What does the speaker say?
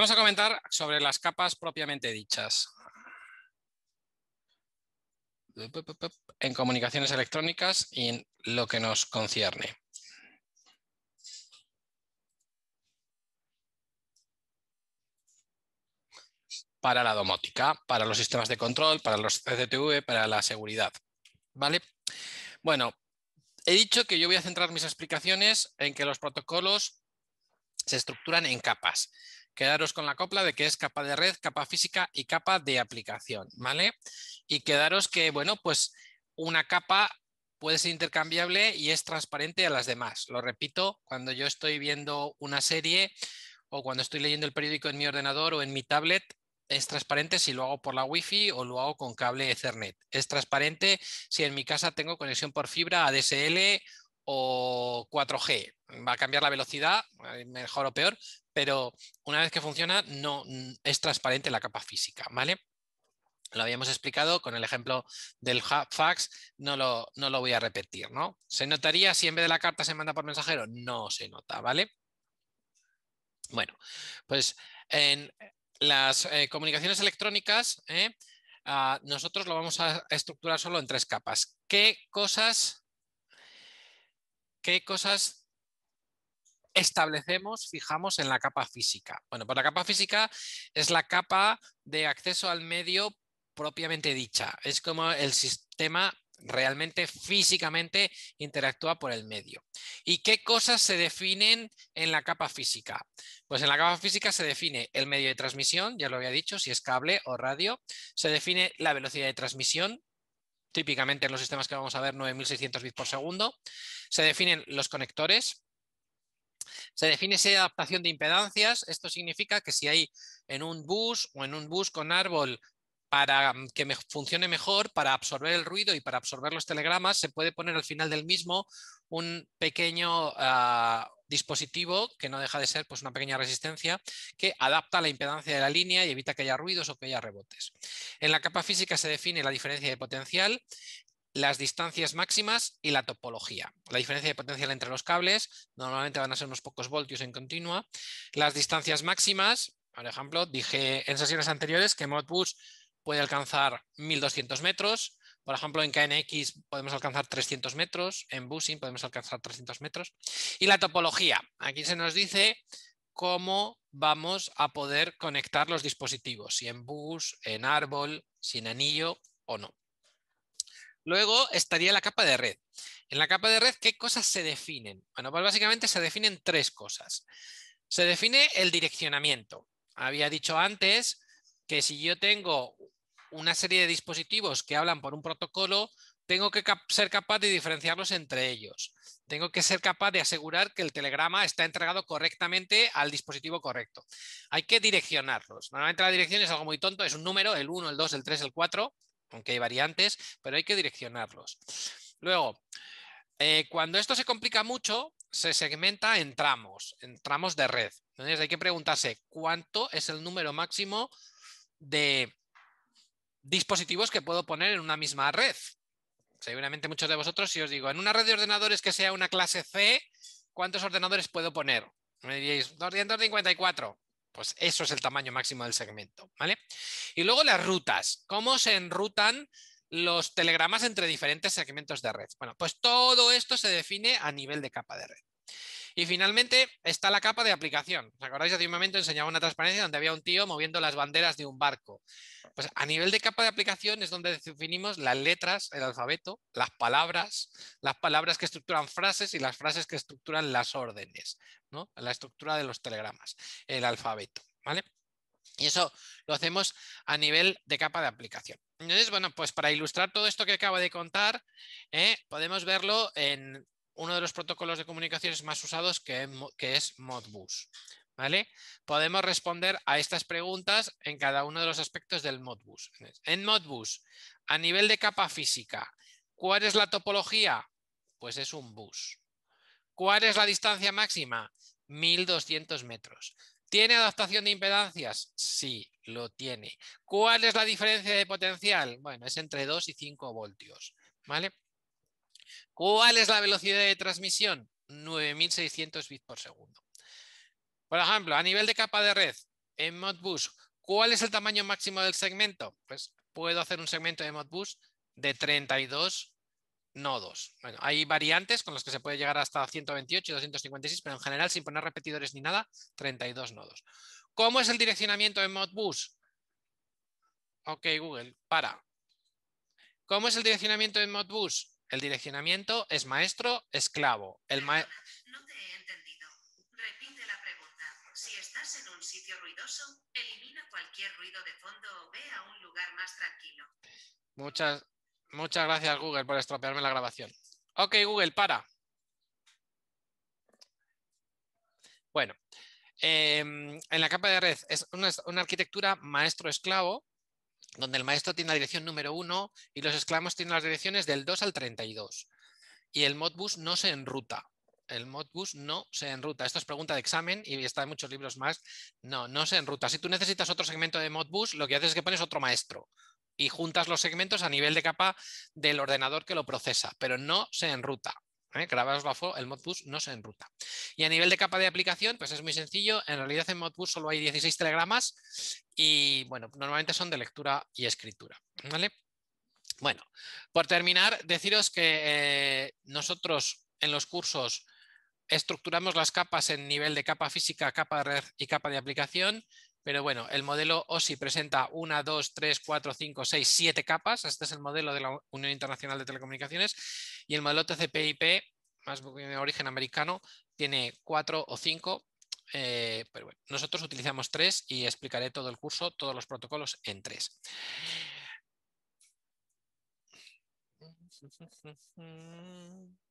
vamos a comentar sobre las capas propiamente dichas. En comunicaciones electrónicas y en lo que nos concierne. Para la domótica, para los sistemas de control, para los CCTV, para la seguridad. ¿Vale? Bueno, he dicho que yo voy a centrar mis explicaciones en que los protocolos se estructuran en capas quedaros con la copla de que es capa de red, capa física y capa de aplicación, ¿vale? Y quedaros que, bueno, pues una capa puede ser intercambiable y es transparente a las demás. Lo repito, cuando yo estoy viendo una serie o cuando estoy leyendo el periódico en mi ordenador o en mi tablet, es transparente si lo hago por la Wi-Fi o lo hago con cable Ethernet. Es transparente si en mi casa tengo conexión por fibra ADSL o 4G. Va a cambiar la velocidad, eh, mejor o peor, pero una vez que funciona no mm, es transparente la capa física, ¿vale? Lo habíamos explicado con el ejemplo del fax, no lo, no lo voy a repetir, ¿no? ¿Se notaría si en vez de la carta se manda por mensajero? No se nota, ¿vale? Bueno, pues en las eh, comunicaciones electrónicas, eh, ah, nosotros lo vamos a estructurar solo en tres capas. ¿Qué cosas ¿Qué cosas establecemos, fijamos en la capa física? Bueno, pues la capa física es la capa de acceso al medio propiamente dicha. Es como el sistema realmente físicamente interactúa por el medio. ¿Y qué cosas se definen en la capa física? Pues en la capa física se define el medio de transmisión, ya lo había dicho, si es cable o radio, se define la velocidad de transmisión, típicamente en los sistemas que vamos a ver 9600 bits por segundo. Se definen los conectores. Se define esa adaptación de impedancias. Esto significa que si hay en un bus o en un bus con árbol para que me funcione mejor, para absorber el ruido y para absorber los telegramas, se puede poner al final del mismo un pequeño, ah, dispositivo que no deja de ser pues, una pequeña resistencia que adapta la impedancia de la línea y evita que haya ruidos o que haya rebotes. En la capa física se define la diferencia de potencial, las distancias máximas y la topología. La diferencia de potencial entre los cables, normalmente van a ser unos pocos voltios en continua. Las distancias máximas, por ejemplo, dije en sesiones anteriores que Modbus puede alcanzar 1200 metros, por ejemplo, en KNX podemos alcanzar 300 metros, en Busing podemos alcanzar 300 metros. Y la topología. Aquí se nos dice cómo vamos a poder conectar los dispositivos, si en bus, en árbol, sin anillo o no. Luego estaría la capa de red. En la capa de red, ¿qué cosas se definen? Bueno, pues básicamente se definen tres cosas. Se define el direccionamiento. Había dicho antes que si yo tengo una serie de dispositivos que hablan por un protocolo, tengo que ser capaz de diferenciarlos entre ellos. Tengo que ser capaz de asegurar que el telegrama está entregado correctamente al dispositivo correcto. Hay que direccionarlos. Normalmente la dirección es algo muy tonto, es un número, el 1, el 2, el 3, el 4, aunque hay variantes, pero hay que direccionarlos. Luego, eh, cuando esto se complica mucho, se segmenta en tramos, en tramos de red. Entonces hay que preguntarse cuánto es el número máximo de dispositivos que puedo poner en una misma red. Seguramente muchos de vosotros, si os digo, en una red de ordenadores que sea una clase C, ¿cuántos ordenadores puedo poner? Me diréis, 254. Pues eso es el tamaño máximo del segmento, ¿vale? Y luego las rutas. ¿Cómo se enrutan los telegramas entre diferentes segmentos de red? Bueno, pues todo esto se define a nivel de capa de red. Y finalmente está la capa de aplicación. ¿Os acordáis? Hace un momento enseñaba una transparencia donde había un tío moviendo las banderas de un barco. Pues a nivel de capa de aplicación es donde definimos las letras, el alfabeto, las palabras, las palabras que estructuran frases y las frases que estructuran las órdenes, ¿no? la estructura de los telegramas, el alfabeto. ¿vale? Y eso lo hacemos a nivel de capa de aplicación. Entonces, bueno, pues para ilustrar todo esto que acabo de contar, ¿eh? podemos verlo en uno de los protocolos de comunicaciones más usados que, es Modbus. ¿Vale? Podemos responder a estas preguntas en cada uno de los aspectos del Modbus. En Modbus, a nivel de capa física, ¿cuál es la topología? Pues es un bus. ¿Cuál es la distancia máxima? 1200 metros. ¿Tiene adaptación de impedancias? Sí, lo tiene. ¿Cuál es la diferencia de potencial? Bueno, es entre 2 y 5 voltios. ¿Vale? ¿Cuál es la velocidad de transmisión? 9600 bits por segundo. Por ejemplo, a nivel de capa de red, en Modbus, ¿cuál es el tamaño máximo del segmento? Pues puedo hacer un segmento de Modbus de 32 nodos. Bueno, hay variantes con las que se puede llegar hasta 128 y 256, pero en general, sin poner repetidores ni nada, 32 nodos. ¿Cómo es el direccionamiento en Modbus? Ok, Google, para. ¿Cómo es el direccionamiento en Modbus? El direccionamiento es maestro, esclavo. El no te he entendido. Repite la pregunta. Si estás en un sitio ruidoso, elimina cualquier ruido de fondo o ve a un lugar más tranquilo. Muchas, muchas gracias, Google, por estropearme la grabación. Ok, Google, para. Bueno, em, en la capa de red es una arquitectura maestro-esclavo donde el maestro tiene la dirección número 1 y los esclavos tienen las direcciones del 2 al 32. Y el Modbus no se enruta. El Modbus no se enruta. Esto es pregunta de examen y está en muchos libros más. No, no se enruta. Si tú necesitas otro segmento de Modbus, lo que haces es que pones otro maestro y juntas los segmentos a nivel de capa del ordenador que lo procesa, pero no se enruta. ¿Eh? el Modbus no se enruta. Y a nivel de capa de aplicación, pues es muy sencillo. En realidad en Modbus solo hay 16 telegramas y bueno, normalmente son de lectura y escritura. ¿vale? Bueno, por terminar, deciros que eh, nosotros en los cursos estructuramos las capas en nivel de capa física, capa de red y capa de aplicación. Pero bueno, el modelo OSI presenta una, dos, tres, cuatro, cinco, seis, siete capas. Este es el modelo de la Unión Internacional de Telecomunicaciones. Y el modelo TCP/IP más de origen americano, tiene cuatro o cinco, eh, pero nosotros utilizamos tres y explicaré todo el curso, todos los protocolos en tres.